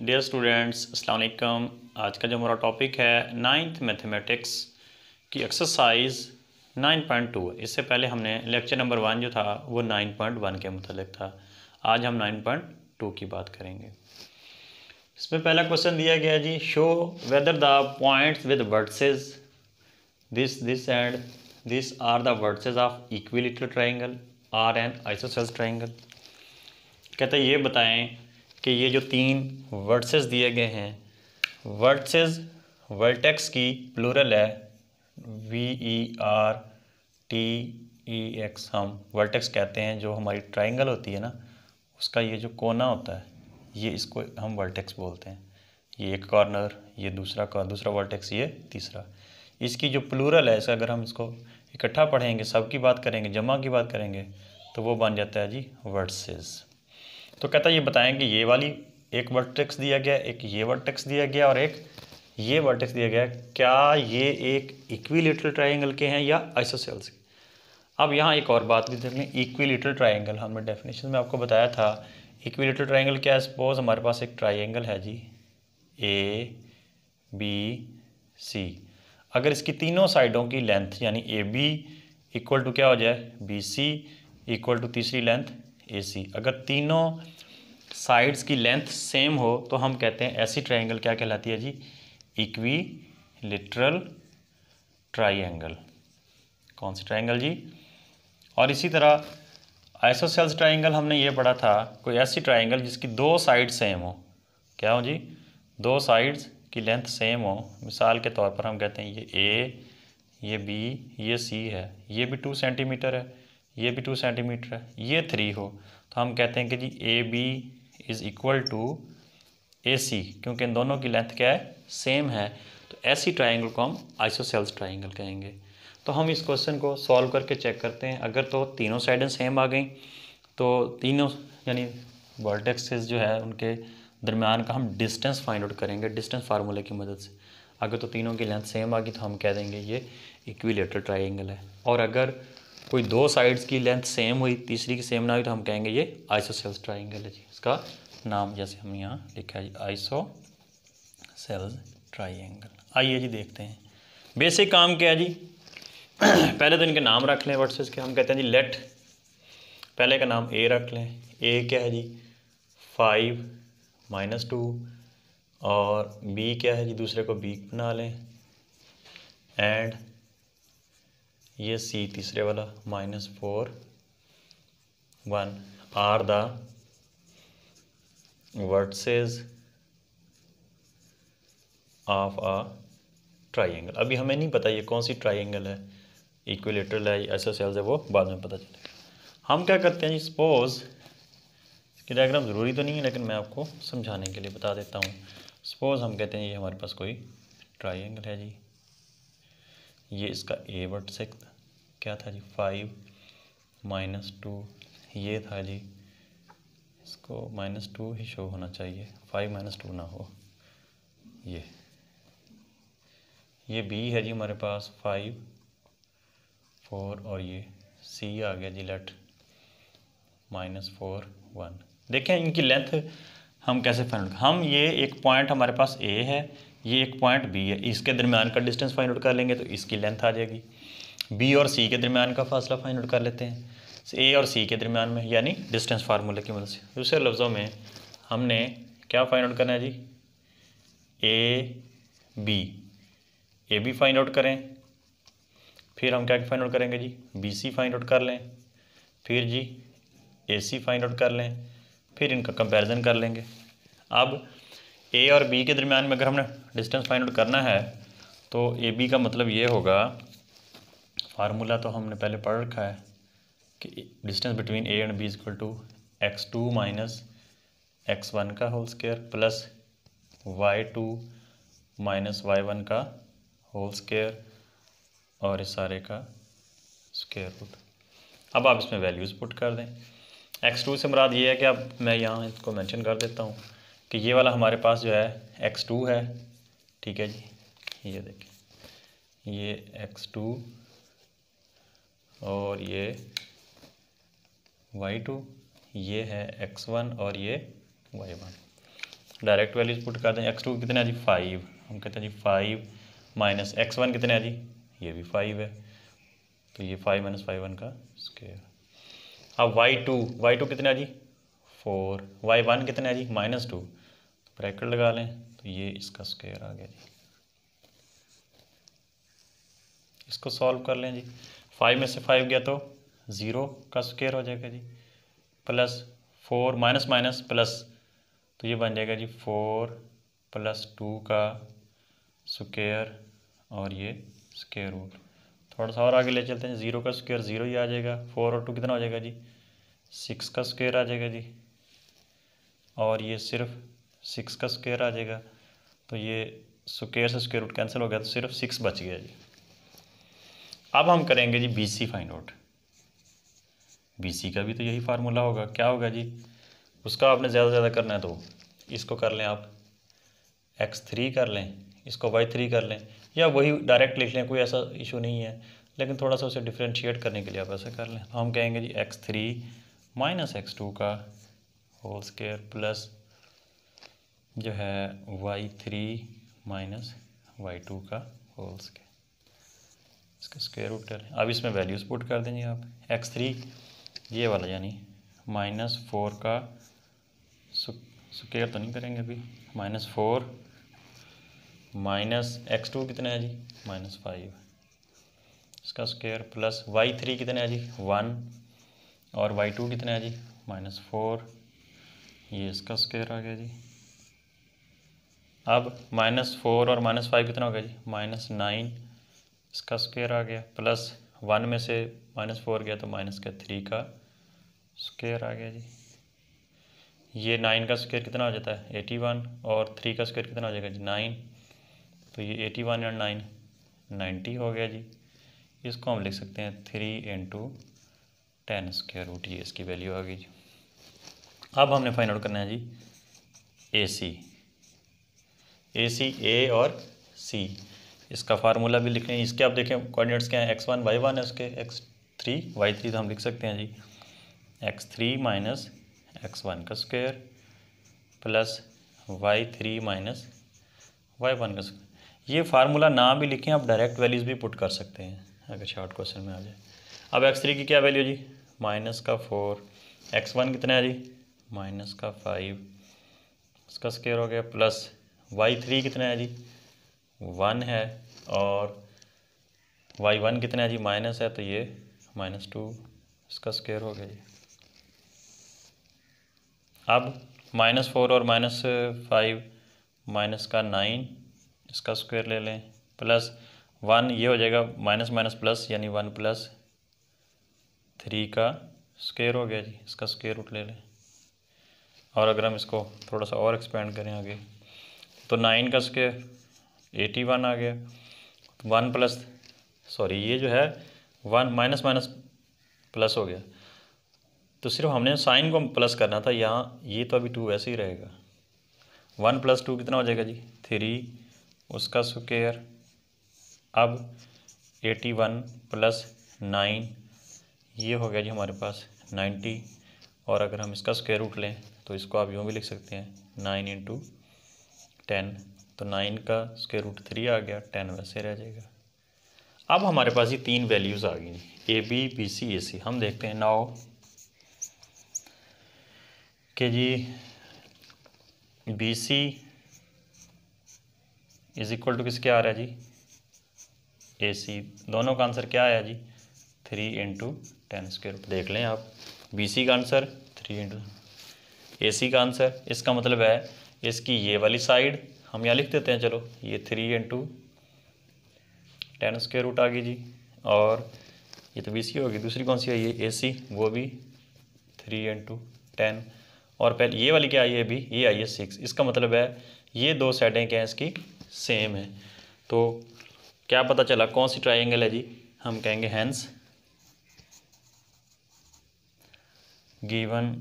dear students असलकम आज का जो हमारा टॉपिक है नाइन्थ मैथमेटिक्स की एक्सरसाइज 9.2 इससे पहले हमने लेक्चर नंबर वन जो था वो 9.1 के मतलब था आज हम 9.2 की बात करेंगे इसमें पहला क्वेश्चन दिया गया जी show whether the points with vertices this this and this are the of equilateral triangle are and isosceles triangle कहते हैं ये बताएं कि ये जो तीन वर्ड्सेस दिए गए हैं वर्ड्सेस वर्टेक्स की प्लूरल है V E R T E X हम वर्टेक्स कहते हैं जो हमारी ट्राइंगल होती है ना उसका ये जो कोना होता है ये इसको हम वर्टेक्स बोलते हैं ये एक कॉर्नर ये दूसरा कॉर्नर दूसरा वर्टेक्स ये तीसरा इसकी जो प्लूरल है इसका अगर हम इसको इकट्ठा पढ़ेंगे सब की बात करेंगे जमा की बात करेंगे तो वो बन जाता है जी वर्सेस तो कहता है ये बताएं कि ये वाली एक वर्टेक्स दिया गया एक ये वर्टेक्स दिया गया और एक ये वर्टेक्स दिया गया क्या ये एक लिटल ट्राइंगल के हैं या आइसोसेल्स के अब यहाँ एक और बात भी देख लें लिटल ट्राइंगल हमने डेफिनेशन में आपको बताया था लिटल ट्राइंगल क्या है सपोज हमारे पास एक ट्राइंगल है जी ए बी सी अगर इसकी तीनों साइडों की लेंथ यानी ए बी इक्वल टू क्या हो जाए बी सी इक्वल टू तीसरी लेंथ ए सी अगर तीनों साइड्स की लेंथ सेम हो तो हम कहते हैं ऐसी ट्राइंगल क्या कहलाती है जी इक्वी लिटरल ट्राइंगल कौन सी ट्राइंगल जी और इसी तरह आइसोसेल्स ट्राइंगल हमने ये पढ़ा था कोई ऐसी ट्राइंगल जिसकी दो साइड सेम हो क्या हो जी दो साइड्स की लेंथ सेम हो मिसाल के तौर पर हम कहते हैं ये ए ये बी ये सी है ये भी टू सेंटीमीटर है ये भी टू सेंटीमीटर है ये थ्री हो तो हम कहते हैं कि जी A B is equal to A C क्योंकि इन दोनों की लेंथ क्या है सेम है तो ऐसी ट्राइंगल को हम आइसोसेल्स ट्राइंगल कहेंगे तो हम इस क्वेश्चन को सॉल्व करके चेक करते हैं अगर तो तीनों साइडें सेम आ गई तो तीनों यानी वर्टेक्सेस जो है उनके दरमियान का हम डिस्टेंस फाइंड आउट करेंगे डिस्टेंस फार्मूले की मदद से अगर तो तीनों की लेंथ सेम आ गई तो हम कह देंगे ये इक्वीलेटर ट्राइंगल है और अगर कोई दो साइड्स की लेंथ सेम हुई तीसरी की सेम ना हुई तो हम कहेंगे ये सेल्स ट्राइंगल है जी इसका नाम जैसे हम यहाँ लिखा है जी आइसो सेल्स ट्राइंगल आइए जी देखते हैं बेसिक काम क्या है जी पहले तो इनके नाम रख लें वर्सेस के हम कहते हैं जी लेट पहले का नाम ए रख लें ए क्या है जी फाइव माइनस टू और बी क्या है जी दूसरे को बी बना लें एंड ये सी तीसरे वाला minus four one are the vertices of a triangle अभी हमें नहीं पता ये कौन सी ट्राइंगल है इक्विलेटर है ऐसा सेल्स है वो बाद में पता चलेगा हम क्या करते हैं जी सपोज़ कि डायग्राम ज़रूरी तो नहीं है लेकिन मैं आपको समझाने के लिए बता देता हूँ सपोज़ हम कहते हैं ये हमारे पास कोई ट्राइंगल है जी ये इसका ए वर्ट सिक्स क्या था जी फाइव माइनस टू ये था जी इसको माइनस टू ही शो होना चाहिए फाइव माइनस टू ना हो ये ये बी है जी हमारे पास फाइव फोर और ये सी आ गया जी लेट माइनस फोर वन देखें इनकी लेंथ हम कैसे फाइंड हम ये एक पॉइंट हमारे पास ए है ये एक पॉइंट बी है इसके दरमियान का डिस्टेंस फाइंड आउट कर लेंगे तो इसकी लेंथ आ जाएगी बी और सी के दरमियान का फासला फाइंड आउट कर लेते हैं ए और सी के दरमियान में यानी डिस्टेंस फार्मूला की मदद से दूसरे लफ्ज़ों में हमने क्या फाइंड आउट करना है जी A B A B find out करें फिर हम क्या फाइंड आउट करेंगे जी बी सी फाइंड आउट कर लें फिर जी ए सी फाइंड आउट कर लें फिर इनका कंपैरिजन कर लेंगे अब ए और बी के दरमियान में अगर हमने डिस्टेंस फाइंड आउट करना है तो ए बी का मतलब ये होगा फार्मूला तो हमने पहले पढ़ रखा है कि distance between A and B is equal to x two minus x one का whole square plus Y two minus Y one का होल स्केयर और इस सारे का स्केयर रूट अब आप इसमें वैल्यूज़ पुट कर दें एक्स टू से मुराद ये है कि अब मैं यहाँ इसको मेंशन कर देता हूँ कि ये वाला हमारे पास जो है एक्स टू है ठीक है जी ये देखिए ये एक्स टू और ये वाई टू ये है एक्स वन और ये Y one direct values put करते हैं एक्स टू कितना है जी फाइव हम कहते हैं जी फाइव माइनस एक्स वन कितने है जी ये भी फाइव है तो ये फाइव माइनस फाइव वन का स्केयर अब वाई टू वाई टू कितना है जी फोर वाई वन कितना है जी माइनस टू ब्रैकेट लगा लें तो ये इसका स्क्वायर आ गया जी इसको सॉल्व कर लें जी फाइव में से फाइव गया तो ज़ीरो का स्क्वायर हो जाएगा जी plus four minus minus plus तो ये बन जाएगा जी फोर प्लस टू का स्क्वायर और ये स्क्वायर रूट थोड़ा सा और आगे ले चलते हैं ज़ीरो का स्क्वायर ज़ीरो ही आ जाएगा फोर और टू कितना हो जाएगा जी सिक्स का स्क्वायर आ जाएगा जी और ये सिर्फ सिक्स का स्क्वेयर आ जाएगा तो ये स्क्वेयर से स्क्वेयर रूट कैंसिल हो गया तो सिर्फ सिक्स बच गया जी अब हम करेंगे जी B C find out B C का भी तो यही फार्मूला होगा क्या होगा जी उसका आपने ज़्यादा से ज़्यादा करना है तो इसको कर लें आप एक्स थ्री कर लें इसको वाई थ्री कर लें या वही डायरेक्ट लिख लें कोई ऐसा इशू नहीं है लेकिन थोड़ा सा उसे डिफ्रेंशिएट करने के लिए आप ऐसा कर लें तो हम कहेंगे जी x three minus x two का होल स्केयर प्लस जो है Y three minus Y two का होल स्केयर इसका स्क्वेयर रूट कर अब इसमें वैल्यूज़ पुट कर देंगे आप एक्स थ्री ये वाला यानी माइनस फोर का स्क्वेयर तो नहीं करेंगे अभी minus four minus x two कितना है जी माइनस फाइव इसका स्क्वेयर प्लस वाई थ्री कितना है जी वन और वाई टू कितना है जी माइनस फोर ये इसका स्क्वेयर आ गया जी अब माइनस फोर और माइनस फाइव कितना हो गया जी माइनस नाइन इसका स्क्वेयर आ गया प्लस वन में से माइनस फोर गया तो माइनस का थ्री का स्क्वेयर आ गया जी ये नाइन का स्क्वेयर कितना हो जाता है एटी वन और थ्री का स्क्वेयर कितना हो जाएगा जी नाइन तो ये eighty one and nine ninety हो गया जी इसको हम लिख सकते हैं three into ten square root ये इसकी वैल्यू आ गई जी अब हमने फाइंड आउट करना है जी ए सी ए सी ए और सी इसका फार्मूला भी लिख इसके आप देखें कोऑर्डिनेट्स क्या हैं एक्स वन वाई वन है उसके एक्स थ्री वाई थ्री तो हम लिख सकते हैं जी x three minus x one का square plus y three minus Y one का स्क्वायर ये फार्मूला ना भी लिखें आप डायरेक्ट वैल्यूज़ भी पुट कर सकते हैं अगर शॉर्ट क्वेश्चन में आ जाए अब एक्स थ्री की क्या वैल्यू जी माइनस का फोर एक्स वन कितना है जी माइनस का फाइव उसका स्केयर हो गया प्लस वाई थ्री कितना है जी वन है और वाई वन कितना है जी माइनस है तो ये माइनस टू इसका स्केयर हो गया जी अब माइनस फोर और माइनस फाइव माइनस का नाइन इसका स्क्वायर ले लें प्लस वन ये हो जाएगा माइनस माइनस प्लस यानी वन प्लस थ्री का स्केयर हो गया जी इसका स्केयर रूट ले लें और अगर हम इसको थोड़ा सा और एक्सपेंड करें आगे तो नाइन का स्केयर एटी वन आ गया वन प्लस सॉरी ये जो है वन माइनस माइनस प्लस हो गया तो सिर्फ हमने साइन को प्लस करना था यहाँ ये तो अभी टू वैसे ही रहेगा वन प्लस टू कितना हो जाएगा जी थ्री उसका स्क्वेयर अब एटी वन प्लस नाइन ये हो गया जी हमारे पास नाइन्टी और अगर हम इसका स्क्वेयर रूट लें तो इसको आप यूँ भी लिख सकते हैं नाइन इंटू टेन तो नाइन का स्केयर रूट थ्री आ गया टेन वैसे रह जाएगा अब हमारे पास ये तीन वैल्यूज़ आ गई ए बी बी सी ए सी हम देखते हैं नाओ कि जी B C is equal to किसके आ रहा है जी ए सी दोनों का आंसर क्या आया जी थ्री इंटू टेन स्क्वेयर देख लें आप बी सी का answer three into A C का आंसर इसका मतलब है इसकी ये वाली साइड हम यहाँ लिख देते हैं चलो ये three into ten square root आ गई जी और ये तो बी सी होगी दूसरी कौन सी है ये ए सी वो भी थ्री इंटू टेन और पहले ये वाली क्या आई है अभी ये आई है सिक्स इसका मतलब है ये दो साइडें क्या हैं इसकी सेम है तो क्या पता चला कौन सी ट्राइंगल है जी हम कहेंगे hence given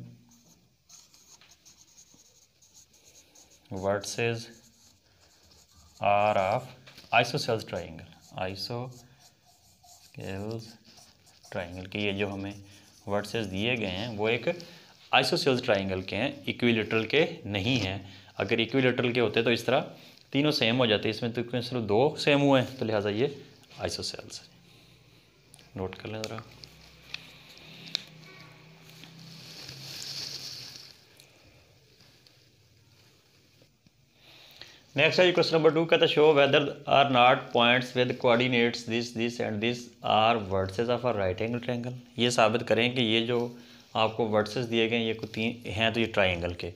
vertices are of isosceles triangle isosceles triangle के ये जो हमें वर्सेस दिए गए हैं वो एक आइसोसेल्स ट्राइंगल के हैं इक्विलेटरल के नहीं हैं अगर इक्विलेटरल के होते तो इस तरह तीनों सेम हो जाते इसमें तो सिर्फ दो सेम हुए हैं तो लिहाजा ये आइसोसेल्स नोट कर लें ज़रा नेक्स्ट है जी क्वेश्चन नंबर टू कहता show whether or not points with coordinates this this and this are vertices of are right angle triangle ये साबित करें कि ये जो आपको वर्सेस दिए गए ये कुछ तीन हैं तो ये ट्राइंगल के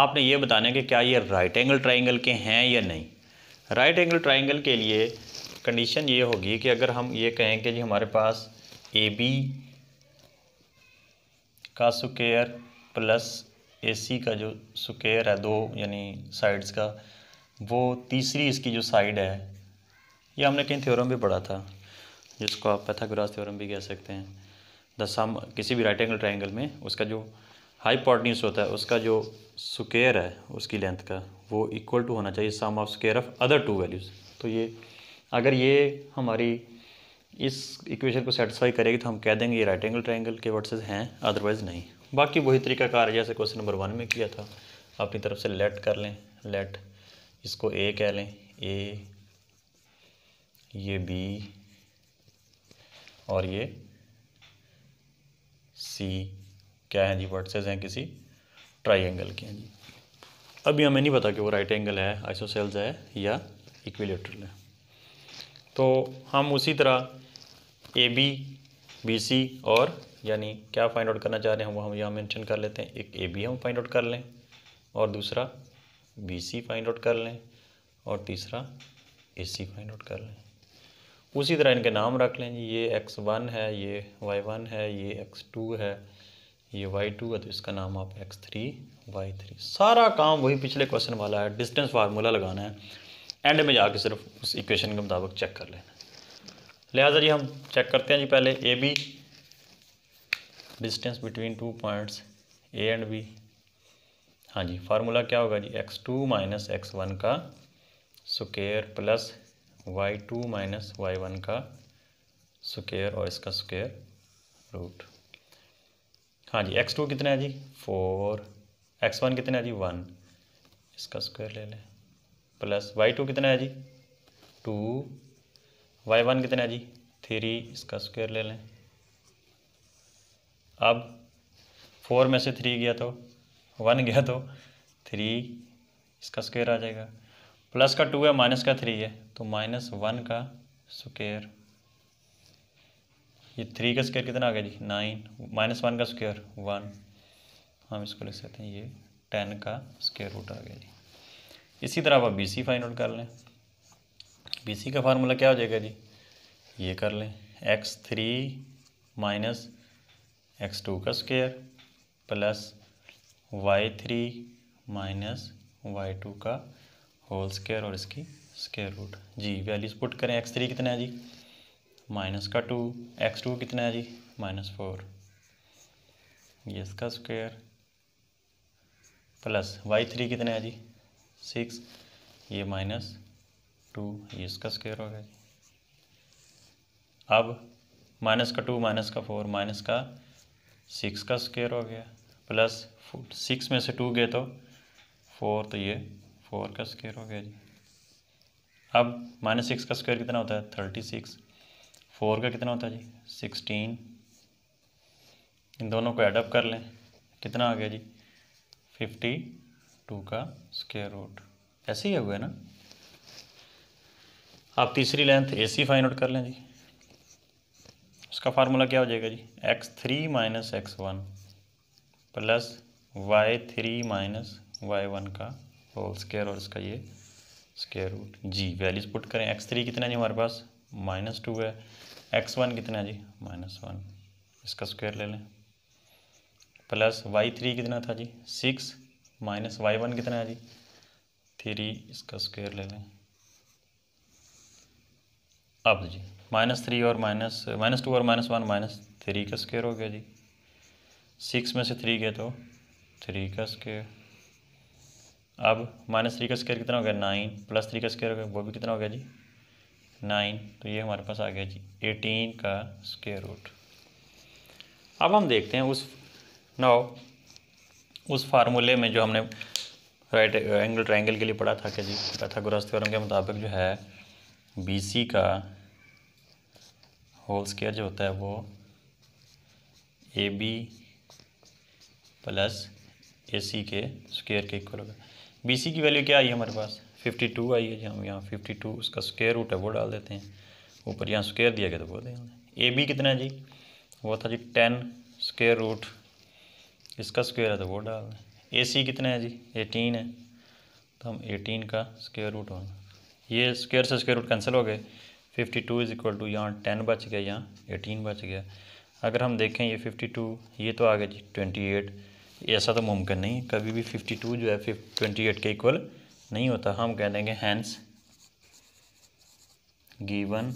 आपने ये बताने कि क्या ये राइट एंगल ट्राइंगल के हैं या नहीं राइट एंगल ट्राइंगल के लिए कंडीशन ये होगी कि अगर हम ये कहें कि जी हमारे पास ए बी का स्क्र प्लस ए सी का जो स्क्र है दो यानी साइड्स का वो तीसरी इसकी जो साइड है ये हमने कहीं थ्योरम भी पढ़ा था जिसको आप पैथागोरस थ्योरम भी कह सकते हैं द सम किसी भी राइट एंगल ट्राइंगल में उसका जो हाई पॉटन्यूस होता है उसका जो स्केयर है उसकी लेंथ का वो इक्वल टू होना चाहिए sum of square of other two values तो ये अगर ये हमारी इस इक्वेशन को सेटिस्फाई करेगी तो हम कह देंगे ये राइट एंगल ट्राइंगल के वर्सेज हैं अदरवाइज़ नहीं बाकी वही तरीका कार जैसे क्वेश्चन नंबर वन में किया था अपनी तरफ से लेट कर लें लेट इसको ए कह लें ए ये बी और ये सी क्या है जी वर्ड्सेज हैं किसी ट्राइंगल के हैं जी अभी हमें नहीं पता कि वो राइट एंगल है आइसोसेल्स है या इक्विलेटरल है तो हम उसी तरह ए बी बी सी और यानी क्या फाइंड आउट करना चाह रहे हैं वो हम यहाँ मेंशन कर लेते हैं एक ए बी हम फाइंड आउट कर लें और दूसरा बी सी फाइंड आउट कर लें और तीसरा ए सी फाइंड आउट कर लें उसी तरह इनके नाम रख लें जी ये एक्स वन है ये वाई वन है ये एक्स टू है ये वाई टू है तो इसका नाम आप एक्स थ्री वाई थ्री सारा काम वही पिछले क्वेश्चन वाला है डिस्टेंस फार्मूला लगाना है एंड में जाके सिर्फ उस इक्वेशन के मुताबिक चेक कर लेना लिहाजा जी हम चेक करते हैं जी पहले A B distance between two points A and B हाँ जी फार्मूला क्या होगा जी x two minus x one का square plus Y two minus Y one का स्क्वेयर और इसका स्क्वेयर रूट हाँ जी एक्स टू कितना है जी फोर एक्स वन कितना है जी वन इसका स्क्वायर ले लें प्लस वाई टू कितना है जी टू वाई वन कितना है जी थ्री इसका स्क्वायर ले लें अब फोर में से थ्री गया तो वन गया तो थ्री इसका स्क्वेयर आ जाएगा प्लस का टू है माइनस का थ्री है तो माइनस वन का स्क्वेयर ये थ्री का स्क्वेयर कितना आ गया जी नाइन माइनस वन का स्क्वेयर वन हम इसको लिख सकते हैं ये टेन का स्क्वेयर रूट आ गया जी इसी तरह आप बी सी फाइंड आउट कर लें बी सी का फार्मूला क्या हो जाएगा जी ये कर लें x three minus x two का square plus y three minus Y two का होल स्केयर और इसकी स्केयर रूट जी वैल्यूज पुट करें एक्स थ्री कितना है जी माइनस का टू एक्स टू कितना है जी माइनस फोर ये इसका स्क्वेयर प्लस वाई थ्री कितना है जी सिक्स ये माइनस टू ये इसका स्क्वेयर हो गया जी अब माइनस का टू माइनस का फोर माइनस का सिक्स का स्क्वेयर हो गया प्लस सिक्स में से टू गए तो फोर तो ये फोर का स्क्वायर हो गया जी अब माइनस सिक्स का स्क्वायर कितना होता है थर्टी सिक्स फोर का कितना होता है जी सिक्सटीन इन दोनों को एडअप कर लें कितना आ गया जी फिफ्टी टू का स्क्वायर रूट ऐसे ही हुआ है ना आप तीसरी length A C find out कर लें जी उसका फार्मूला क्या हो जाएगा जी x three minus x one plus y three minus Y one का होल स्केयर और इसका ये स्केयर रूट जी वैल्यूज पुट करें एक्स थ्री कितना जी हमारे पास माइनस टू है एक्स वन कितना जी माइनस वन इसका स्क्वायर ले लें प्लस वाई थ्री कितना था जी सिक्स माइनस वाई वन कितना है जी थ्री इसका स्क्वायर ले लें अब जी माइनस थ्री और माइनस माइनस टू और माइनस वन माइनस थ्री का स्क्वायर हो गया जी सिक्स में से थ्री गए तो थ्री का स्केयर अब माइनस थ्री का स्केयर कितना हो गया नाइन प्लस थ्री का स्केयर हो गया वो भी कितना हो गया जी नाइन तो ये हमारे पास आ गया जी एटीन का स्केयर रूट अब हम देखते हैं उस नाउ उस फार्मूले में जो हमने राइट एंगल ट्राइंगल के लिए पढ़ा था क्या जी पैथागोरस थ्योरम के मुताबिक जो है सी का होल स्केयर जो होता है वो ए बी प्लस ए सी के स्क्वेयर के इक्वल होगा बी सी की वैल्यू क्या आई है हमारे पास फिफ्टी टू आई है जी हम यहाँ फिफ्टी टू उसका स्क्वेयर रूट है वो डाल देते हैं ऊपर यहाँ स्क्वेयर दिया गया तो वो देंगे ए बी कितना है जी वो था जी टेन स्क्वेयर रूट इसका स्क्वेयर है तो वो डाल दें ए सी कितना है जी एटीन है तो हम एटीन का स्क्वेयर रूट होगा ये स्क्वेयर से स्क्वेयर रूट कैंसिल हो गए fifty two is equal to यहाँ टेन बच गया यहाँ एटीन बच गया अगर हम देखें ये फिफ्टी टू ये तो आ गया जी ट्वेंटी एट ऐसा तो मुमकिन नहीं कभी भी फिफ्टी टू जो है ट्वेंटी एट के इक्वल नहीं होता हम कह देंगे hence given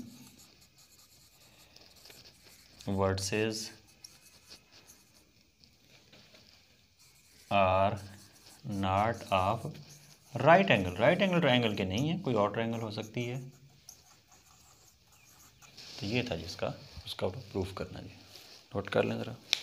vertices are not of right angle right angle triangle के नहीं है कोई और ट्राइंगल हो सकती है तो ये था जिसका उसका प्रूफ करना जी नोट कर लें ज़रा